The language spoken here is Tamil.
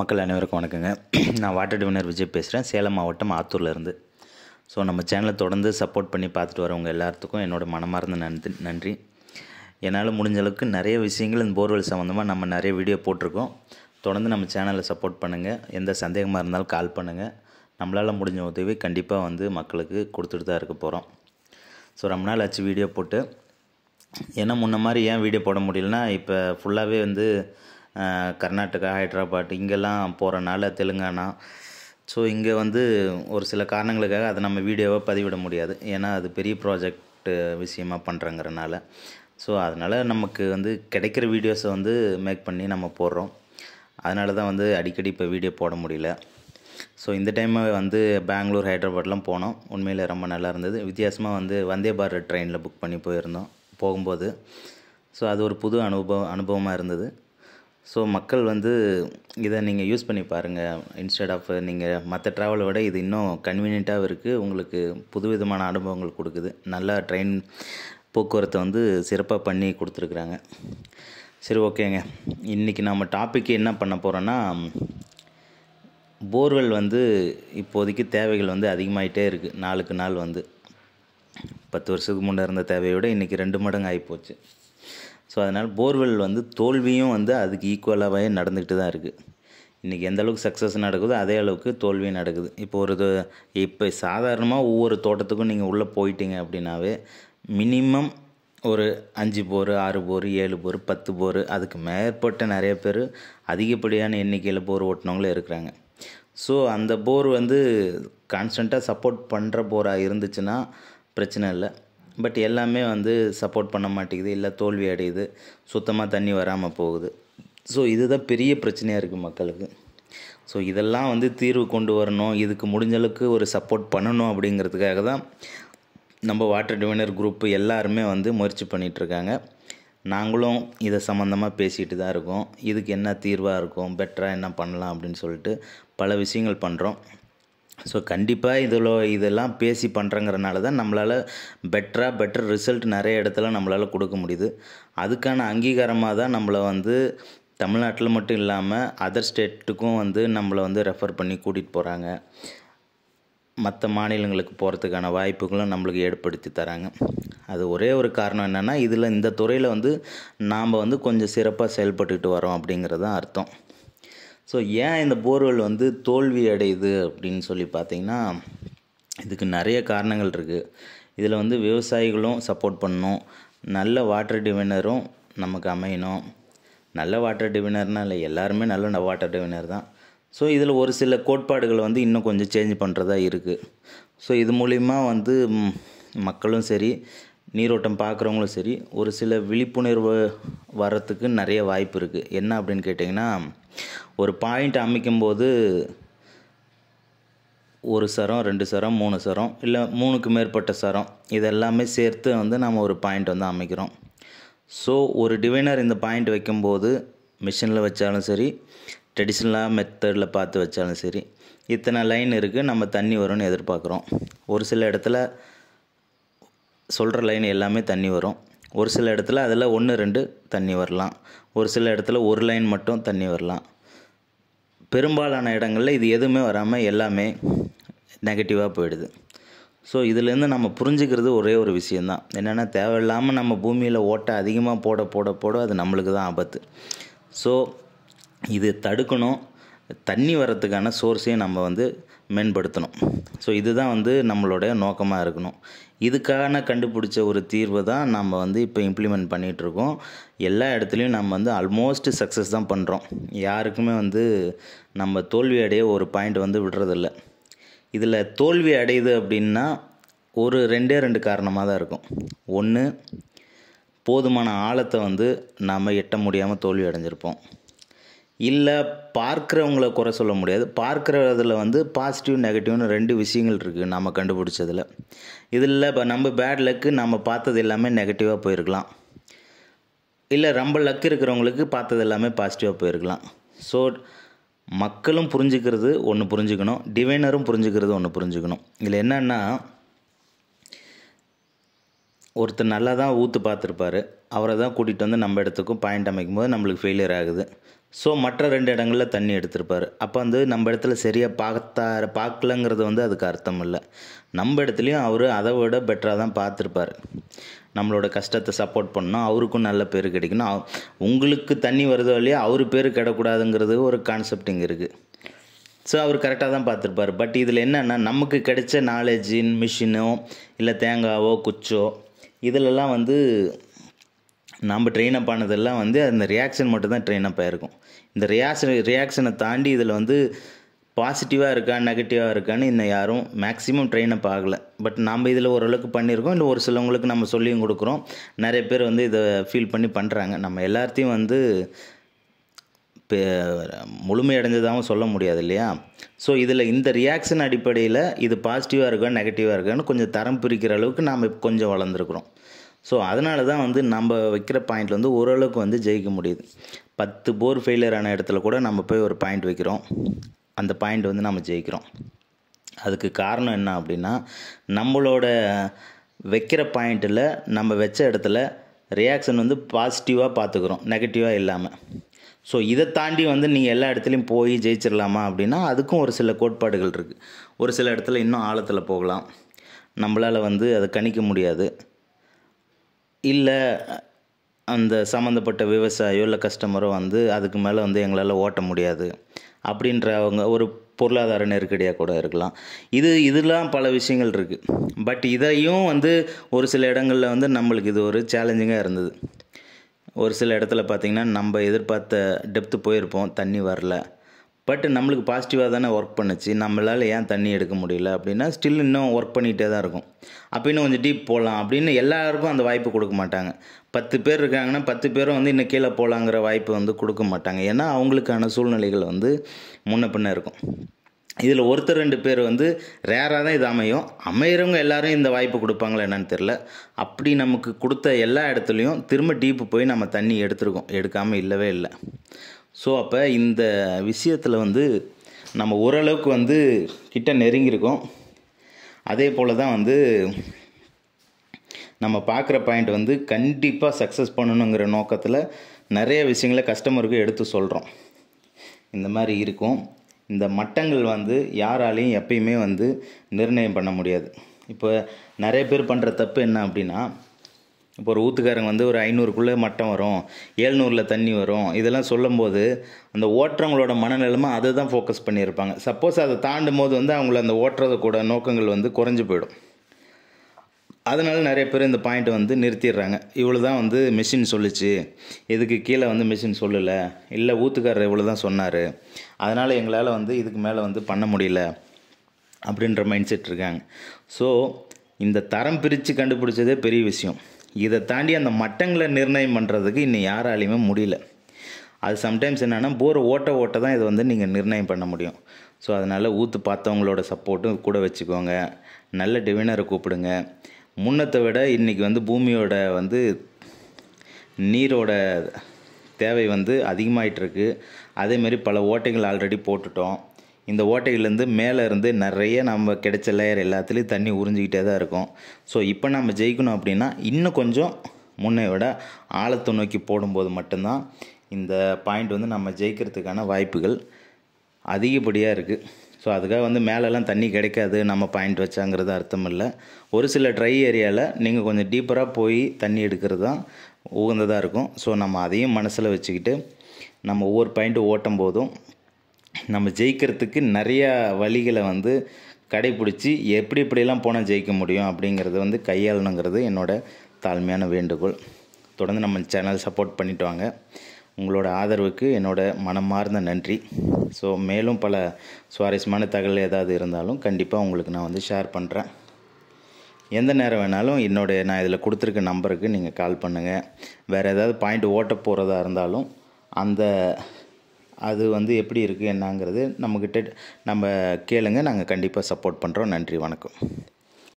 மக்கள் அனைவருக்கும் வணக்கங்க நான் வாட்டர் டிவினர் விஜய் பேசுகிறேன் சேலம் மாவட்டம் ஆத்தூர்லேருந்து ஸோ நம்ம சேனலை தொடர்ந்து சப்போர்ட் பண்ணி பார்த்துட்டு வரவங்க எல்லாத்துக்கும் என்னோடய மனமார்ந்த நன்றி நன்றி என்னால் முடிஞ்ச அளவுக்கு நிறைய விஷயங்கள் இந்த போர்வெல் சம்மந்தமாக நம்ம நிறைய வீடியோ போட்டிருக்கோம் தொடர்ந்து நம்ம சேனலை சப்போர்ட் பண்ணுங்கள் எந்த சந்தேகமாக இருந்தாலும் கால் பண்ணுங்கள் நம்மளால் முடிஞ்ச உதவி கண்டிப்பாக வந்து மக்களுக்கு கொடுத்துட்டு தான் இருக்க போகிறோம் ஸோ ரொம்ப நாள் ஆச்சு வீடியோ போட்டு ஏன்னா முன்ன மாதிரி ஏன் வீடியோ போட முடியலன்னா இப்போ ஃபுல்லாகவே வந்து கர்நாடகா ஹைட்ராபாத் இங்கெல்லாம் போகிறனால தெலுங்கானா ஸோ இங்கே வந்து ஒரு சில காரணங்களுக்காக அதை நம்ம வீடியோவாக பதிவிட முடியாது ஏன்னா அது பெரிய ப்ராஜெக்ட் விஷயமா பண்ணுறங்கிறனால ஸோ அதனால் நமக்கு வந்து கிடைக்கிற வீடியோஸை வந்து மேக் பண்ணி நம்ம போடுறோம் அதனால தான் வந்து அடிக்கடி இப்போ வீடியோ போட முடியல ஸோ இந்த டைம் வந்து பெங்களூர் ஹைதராபாத்லாம் போனோம் உண்மையில் ரொம்ப நல்லா இருந்தது வித்தியாசமாக வந்து வந்தே பாரத் ட்ரெயினில் புக் பண்ணி போயிருந்தோம் போகும்போது ஸோ அது ஒரு புது அனுபவம் அனுபவமாக இருந்தது ஸோ மக்கள் வந்து இதை நீங்கள் யூஸ் பண்ணி பாருங்கள் இன்ஸ்டெட் ஆஃப் நீங்கள் மற்ற ட்ராவலை விட இது இன்னும் கன்வீனியண்ட்டாகவும் இருக்குது உங்களுக்கு புதுவிதமான அனுபவங்கள் கொடுக்குது நல்லா ட்ரெயின் போக்குவரத்தை வந்து சிறப்பாக பண்ணி கொடுத்துருக்குறாங்க சரி ஓகேங்க இன்றைக்கி நம்ம டாப்பிக்கு என்ன பண்ண போகிறோன்னா போர்வெல் வந்து இப்போதைக்கு தேவைகள் வந்து அதிகமாகிட்டே இருக்குது நாளுக்கு நாள் வந்து பத்து வருஷத்துக்கு முன்னே இருந்த தேவையோடு இன்றைக்கி ரெண்டு மடங்கு ஆகிப்போச்சு ஸோ அதனால் போர்வெல் வந்து தோல்வியும் வந்து அதுக்கு ஈக்குவலாகவே நடந்துக்கிட்டு தான் இருக்குது இன்றைக்கி எந்த அளவுக்கு சக்ஸஸ் நடக்குதோ அதே அளவுக்கு தோல்வியும் நடக்குது இப்போ ஒரு இப்போ சாதாரணமாக ஒவ்வொரு தோட்டத்துக்கும் நீங்கள் உள்ளே போயிட்டீங்க அப்படின்னாவே மினிமம் ஒரு அஞ்சு போர் ஆறு போர் ஏழு போர் பத்து போர் அதுக்கு மேற்பட்ட நிறைய பேர் அதிகப்படியான எண்ணிக்கையில் போர் ஓட்டினவங்களே இருக்கிறாங்க ஸோ அந்த போர் வந்து கான்ஸ்டண்ட்டாக சப்போர்ட் பண்ணுற போராக இருந்துச்சுன்னா பிரச்சனை இல்லை பட் எல்லாமே வந்து சப்போர்ட் பண்ண மாட்டேங்குது இல்லை தோல்வி அடையுது சுத்தமாக தண்ணி வராமல் போகுது ஸோ இதுதான் பெரிய பிரச்சனையாக இருக்குது மக்களுக்கு ஸோ இதெல்லாம் வந்து தீர்வு கொண்டு வரணும் இதுக்கு முடிஞ்சளவுக்கு ஒரு சப்போர்ட் பண்ணணும் அப்படிங்கிறதுக்காக தான் நம்ம வாட்டர் டிவைனர் குரூப்பு எல்லாருமே வந்து முயற்சி பண்ணிகிட்ருக்காங்க நாங்களும் இதை சம்மந்தமாக பேசிகிட்டு தான் இருக்கோம் இதுக்கு என்ன தீர்வாக இருக்கும் பெட்டராக என்ன பண்ணலாம் அப்படின்னு சொல்லிட்டு பல விஷயங்கள் பண்ணுறோம் ஸோ கண்டிப்பாக இதில் இதெல்லாம் பேசி பண்ணுறங்கிறனால தான் நம்மளால் பெட்டராக பெட்டர் ரிசல்ட் நிறைய இடத்துல நம்மளால் கொடுக்க முடியுது அதுக்கான அங்கீகாரமாக தான் நம்மளை வந்து தமிழ்நாட்டில் மட்டும் இல்லாமல் அதர் ஸ்டேட்டுக்கும் வந்து நம்மளை வந்து ரெஃபர் பண்ணி கூட்டிகிட்டு போகிறாங்க மற்ற மாநிலங்களுக்கு போகிறதுக்கான வாய்ப்புகளும் நம்மளுக்கு ஏற்படுத்தி தராங்க அது ஒரே ஒரு காரணம் என்னென்னா இதில் இந்த துறையில் வந்து நாம் வந்து கொஞ்சம் சிறப்பாக செயல்பட்டுக்கிட்டு வரோம் அப்படிங்கிறது தான் அர்த்தம் ஸோ ஏன் இந்த போர்வெல் வந்து தோல்வி அடையுது அப்படின்னு சொல்லி பார்த்திங்கன்னா இதுக்கு நிறைய காரணங்கள் இருக்குது இதில் வந்து விவசாயிகளும் சப்போர்ட் பண்ணணும் நல்ல வாட்டர் டிவினரும் நமக்கு அமையணும் நல்ல வாட்டர் டிவினர்னால் இல்லை எல்லாருமே நல்ல வாட்டர் டிவினர் தான் ஸோ இதில் ஒரு சில கோட்பாடுகள் வந்து இன்னும் கொஞ்சம் சேஞ்ச் பண்ணுறதா இருக்குது ஸோ இது மூலிமா வந்து மக்களும் சரி நீரோட்டம் பார்க்குறவங்களும் சரி ஒரு சில விழிப்புணர்வு வர்றதுக்கு நிறைய வாய்ப்பு இருக்குது என்ன அப்படின்னு கேட்டிங்கன்னா ஒரு பாயிண்ட் அமைக்கும்போது ஒரு சரம் ரெண்டு சரம் மூணு சரம் இல்லை மூணுக்கு மேற்பட்ட சரம் இதெல்லாமே சேர்த்து வந்து நம்ம ஒரு பாயிண்ட் வந்து அமைக்கிறோம் ஸோ ஒரு டிவைனர் இந்த பாயிண்ட் வைக்கும்போது மிஷினில் வச்சாலும் சரி ட்ரெடிஷ்னலாக மெத்தடில் பார்த்து வச்சாலும் சரி இத்தனை லைன் இருக்குது நம்ம தண்ணி வரும்னு எதிர்பார்க்குறோம் ஒரு சில இடத்துல சொல்கிற லைன் எல்லாமே தண்ணி வரும் ஒரு சில இடத்துல அதில் ஒன்று ரெண்டு தண்ணி வரலாம் ஒரு சில இடத்துல ஒரு லைன் மட்டும் தண்ணி வரலாம் பெரும்பாலான இடங்களில் இது எதுவுமே வராமல் எல்லாமே நெகட்டிவாக போயிடுது ஸோ இதுலேருந்து நம்ம புரிஞ்சுக்கிறது ஒரே ஒரு விஷயந்தான் என்னென்னா தேவையில்லாமல் நம்ம பூமியில் ஓட்டை அதிகமாக போட போட போட அது நம்மளுக்கு தான் ஆபத்து ஸோ இது தடுக்கணும் தண்ணி வரத்துக்கான சோர்ஸையும் நம்ம வந்து மேம்படுத்தணும் ஸோ இதுதான் வந்து நம்மளுடைய நோக்கமாக இருக்கணும் இதுக்கான கண்டுபிடிச்ச ஒரு தீர்வு தான் நம்ம வந்து இப்போ இம்ப்ளிமெண்ட் பண்ணிகிட்ருக்கோம் எல்லா இடத்துலையும் நம்ம வந்து ஆல்மோஸ்ட் சக்ஸஸ் தான் பண்ணுறோம் யாருக்குமே வந்து நம்ம தோல்வி அடைய ஒரு பாயிண்ட் வந்து விடுறதில்ல இதில் தோல்வி அடையுது அப்படின்னா ஒரு ரெண்டே ரெண்டு காரணமாக தான் இருக்கும் ஒன்று போதுமான ஆழத்தை வந்து நாம் எட்ட முடியாமல் தோல்வி அடைஞ்சிருப்போம் இல்லை பார்க்குறவங்கள குறை சொல்ல முடியாது பார்க்குறதுல வந்து பாசிட்டிவ் நெகட்டிவ்னு ரெண்டு விஷயங்கள் இருக்குது நம்ம கண்டுபிடிச்சதில் இதில் இப்போ நம்ம பேட் லக்கு நம்ம பார்த்தது எல்லாமே நெகட்டிவாக போயிருக்கலாம் இல்லை ரொம்ப லக் இருக்கிறவங்களுக்கு பார்த்தது எல்லாமே பாசிட்டிவாக போயிருக்கலாம் ஸோ மக்களும் புரிஞ்சுக்கிறது ஒன்று புரிஞ்சுக்கணும் டிவைனரும் புரிஞ்சுக்கிறது ஒன்று புரிஞ்சுக்கணும் இதில் என்னென்னா ஒருத்தர் நல்லா தான் ஊற்று பார்த்துருப்பாரு அவரை தான் கூட்டிகிட்டு வந்து நம்ம இடத்துக்கும் பாயிண்ட் அமைக்கும் போது நம்மளுக்கு ஃபெயிலியர் ஆகுது ஸோ மற்ற ரெண்டு இடங்களில் தண்ணி எடுத்திருப்பார் அப்போ வந்து நம்ம இடத்துல சரியாக பார்த்தா பார்க்கலங்கிறது வந்து அதுக்கு அர்த்தம் இல்லை நம்ம இடத்துலையும் அவர் அதை விட பெட்டராக தான் பார்த்துருப்பார் நம்மளோட கஷ்டத்தை சப்போர்ட் பண்ணணும் அவருக்கும் நல்ல பேர் கிடைக்கணும் உங்களுக்கு தண்ணி வருதோ இல்லையா அவர் பேர் கிடக்கூடாதுங்கிறது ஒரு கான்செப்ட் இங்கே இருக்குது ஸோ அவர் கரெக்டாக தான் பார்த்துருப்பார் பட் இதில் என்னென்னா நமக்கு கிடைச்ச நாலேஜின் மிஷினோ இல்லை தேங்காவோ குச்சோ இதிலெல்லாம் வந்து நம்ம ட்ரெயின் அப் ஆனதெல்லாம் வந்து அந்த ரியாக்ஷன் மட்டும் தான் ட்ரெயின் அப் ஆகிருக்கும் இந்த ரியாக்ஷன் ரியாக்ஷனை தாண்டி இதில் வந்து பாசிட்டிவாக இருக்கா நெகட்டிவாக இருக்கான்னு இன்னும் யாரும் மேக்ஸிமம் ட்ரெயின் அப் ஆகலை பட் நம்ம இதில் ஓரளவுக்கு பண்ணியிருக்கோம் இல்லை ஒரு சிலவங்களுக்கு நம்ம சொல்லியும் கொடுக்குறோம் நிறைய பேர் வந்து இதை ஃபீல் பண்ணி பண்ணுறாங்க நம்ம எல்லாத்தையும் வந்து முழுமையடைஞ்சதாகவும் சொல்ல முடியாது இல்லையா ஸோ இதில் இந்த ரியாக்ஷன் அடிப்படையில் இது பாசிட்டிவாக இருக்கா நெகட்டிவாக இருக்கான்னு கொஞ்சம் தரம் பிரிக்கிற அளவுக்கு நாம் கொஞ்சம் வளர்ந்துருக்குறோம் ஸோ அதனால தான் வந்து நம்ம வைக்கிற பாயிண்ட் வந்து ஓரளவுக்கு வந்து ஜெயிக்க முடியுது பத்து போர் ஃபெயிலியர் ஆன இடத்துல கூட நம்ம போய் ஒரு பாயிண்ட் வைக்கிறோம் அந்த பாயிண்ட் வந்து நம்ம ஜெயிக்கிறோம் அதுக்கு காரணம் என்ன அப்படின்னா நம்மளோட வைக்கிற பாயிண்ட்டில் நம்ம வச்ச இடத்துல ரியாக்ஷன் வந்து பாசிட்டிவாக பார்த்துக்குறோம் நெகட்டிவாக இல்லாமல் ஸோ இதை தாண்டி வந்து நீங்கள் எல்லா இடத்துலையும் போய் ஜெயிச்சிடலாமா அப்படின்னா அதுக்கும் ஒரு சில கோட்பாடுகள் இருக்குது ஒரு சில இடத்துல இன்னும் ஆழத்தில் போகலாம் நம்மளால் வந்து அதை கணிக்க முடியாது இல்லை அந்த சம்மந்தப்பட்ட விவசாயியோ இல்லை கஸ்டமரோ வந்து அதுக்கு மேலே வந்து எங்களால் ஓட்ட முடியாது அப்படின்றவங்க ஒரு பொருளாதார நெருக்கடியாக கூட இருக்கலாம் இது இதெல்லாம் பல விஷயங்கள் இருக்குது பட் இதையும் வந்து ஒரு சில இடங்களில் வந்து நம்மளுக்கு இது ஒரு சேலஞ்சிங்காக இருந்தது ஒரு சில இடத்துல பார்த்திங்கன்னா நம்ம எதிர்பார்த்த டெப்த்து போயிருப்போம் தண்ணி வரல பட் நம்மளுக்கு பாசிட்டிவாக தானே ஒர்க் பண்ணுச்சு நம்மளால் ஏன் தண்ணி எடுக்க முடியல அப்படின்னா ஸ்டில் இன்னும் ஒர்க் பண்ணிகிட்டே தான் இருக்கும் அப்போ இன்னும் கொஞ்சம் டீப் போகலாம் அப்படின்னு எல்லாருக்கும் அந்த வாய்ப்பு கொடுக்க மாட்டாங்க பத்து பேர் இருக்காங்கன்னா பத்து பேரும் வந்து இன்னும் கீழே போகலாங்கிற வாய்ப்பு வந்து கொடுக்க மாட்டாங்க ஏன்னா அவங்களுக்கான சூழ்நிலைகள் வந்து முன்ன பின்ன இருக்கும் இதில் ஒருத்தர் ரெண்டு பேர் வந்து ரேராக தான் இது அமையும் அமையிறவங்க எல்லோரும் இந்த வாய்ப்பு கொடுப்பாங்களா என்னன்னு தெரில அப்படி நமக்கு கொடுத்த எல்லா இடத்துலையும் திரும்ப டீப்பு போய் நம்ம தண்ணி எடுத்துருக்கோம் எடுக்காமல் இல்லவே இல்லை ஸோ அப்போ இந்த விஷயத்தில் வந்து நம்ம ஓரளவுக்கு வந்து கிட்ட நெருங்கியிருக்கோம் அதே போல் தான் வந்து நம்ம பார்க்குற பாயிண்ட் வந்து கண்டிப்பாக சக்ஸஸ் பண்ணணுங்கிற நோக்கத்தில் நிறைய விஷயங்களை கஸ்டமருக்கு எடுத்து சொல்கிறோம் இந்த மாதிரி இருக்கும் இந்த மட்டங்கள் வந்து யாராலையும் எப்பயுமே வந்து நிர்ணயம் பண்ண முடியாது இப்போ நிறைய பேர் பண்ணுற தப்பு என்ன அப்படின்னா இப்போ ஒரு ஊத்துக்காரங்க வந்து ஒரு ஐநூறுக்குள்ளே மட்டம் வரும் ஏழ்நூறில் தண்ணி வரும் இதெல்லாம் சொல்லும்போது அந்த ஓட்டுறவங்களோட மனநிலைமை அதை தான் ஃபோக்கஸ் பண்ணியிருப்பாங்க சப்போஸ் அதை தாண்டும் போது வந்து அவங்கள அந்த ஓட்டுறது கூட நோக்கங்கள் வந்து குறைஞ்சி போயிடும் அதனால் நிறைய பேர் இந்த பாயிண்ட்டை வந்து நிறுத்திடுறாங்க இவ்வளோ தான் வந்து மிஷின் சொல்லிச்சு இதுக்கு கீழே வந்து மிஷின் சொல்லலை இல்லை ஊத்துக்காரர் இவ்வளோ தான் சொன்னார் அதனால் எங்களால் வந்து இதுக்கு மேலே வந்து பண்ண முடியல அப்படின்ற மைண்ட் செட் இருக்காங்க ஸோ இந்த தரம் பிரித்து கண்டுபிடிச்சதே பெரிய விஷயம் இதை தாண்டி அந்த மட்டங்களை நிர்ணயம் பண்ணுறதுக்கு இன்னும் யாராலையுமே முடியல அது சம்டைம்ஸ் என்னென்னா போர் ஓட்ட ஓட்ட தான் இதை வந்து நீங்கள் நிர்ணயம் பண்ண முடியும் ஸோ அதனால் ஊற்று பார்த்தவங்களோட சப்போர்ட்டும் கூட வச்சுக்கோங்க நல்ல டிவினரை கூப்பிடுங்க முன்னத்தை விட இன்றைக்கி வந்து பூமியோட வந்து நீரோட தேவை வந்து இருக்குது அதேமாரி பல ஓட்டைகள் ஆல்ரெடி போட்டுட்டோம் இந்த ஓட்டையிலேருந்து மேலே இருந்து நிறைய நம்ம கிடைச்ச லேயர் எல்லாத்துலேயும் தண்ணி உறிஞ்சிக்கிட்டே தான் இருக்கும் ஸோ இப்போ நம்ம ஜெயிக்கணும் அப்படின்னா இன்னும் கொஞ்சம் முன்னே விட ஆழத்தை நோக்கி போடும்போது மட்டும்தான் இந்த பாயிண்ட் வந்து நம்ம ஜெயிக்கிறதுக்கான வாய்ப்புகள் அதிகப்படியாக இருக்குது ஸோ அதுக்காக வந்து மேலெல்லாம் தண்ணி கிடைக்காது நம்ம பாயிண்ட் வச்சாங்கிறது அர்த்தம் இல்லை ஒரு சில ட்ரை ஏரியாவில் நீங்கள் கொஞ்சம் டீப்பராக போய் தண்ணி எடுக்கிறது தான் உகந்ததாக இருக்கும் ஸோ நம்ம அதையும் மனசில் வச்சுக்கிட்டு நம்ம ஒவ்வொரு பாயிண்ட்டு ஓட்டும் போதும் நம்ம ஜெயிக்கிறதுக்கு நிறையா வழிகளை வந்து கடைப்பிடிச்சி எப்படி எப்படியெல்லாம் போனால் ஜெயிக்க முடியும் அப்படிங்கிறது வந்து கையாளணுங்கிறது என்னோடய தாழ்மையான வேண்டுகோள் தொடர்ந்து நம்ம சேனல் சப்போர்ட் பண்ணிட்டு வாங்க உங்களோட ஆதரவுக்கு என்னோடய மனமார்ந்த நன்றி ஸோ மேலும் பல சுவாரஸ்யமான தகவல் ஏதாவது இருந்தாலும் கண்டிப்பாக உங்களுக்கு நான் வந்து ஷேர் பண்ணுறேன் எந்த நேரம் வேணாலும் என்னோடய நான் இதில் கொடுத்துருக்க நம்பருக்கு நீங்கள் கால் பண்ணுங்கள் வேறு ஏதாவது பாயிண்ட் ஓட்ட போகிறதா இருந்தாலும் அந்த அது வந்து எப்படி இருக்குது என்னங்கிறது நம்மக்கிட்ட நம்ம கேளுங்கள் நாங்கள் கண்டிப்பாக சப்போர்ட் பண்ணுறோம் நன்றி வணக்கம்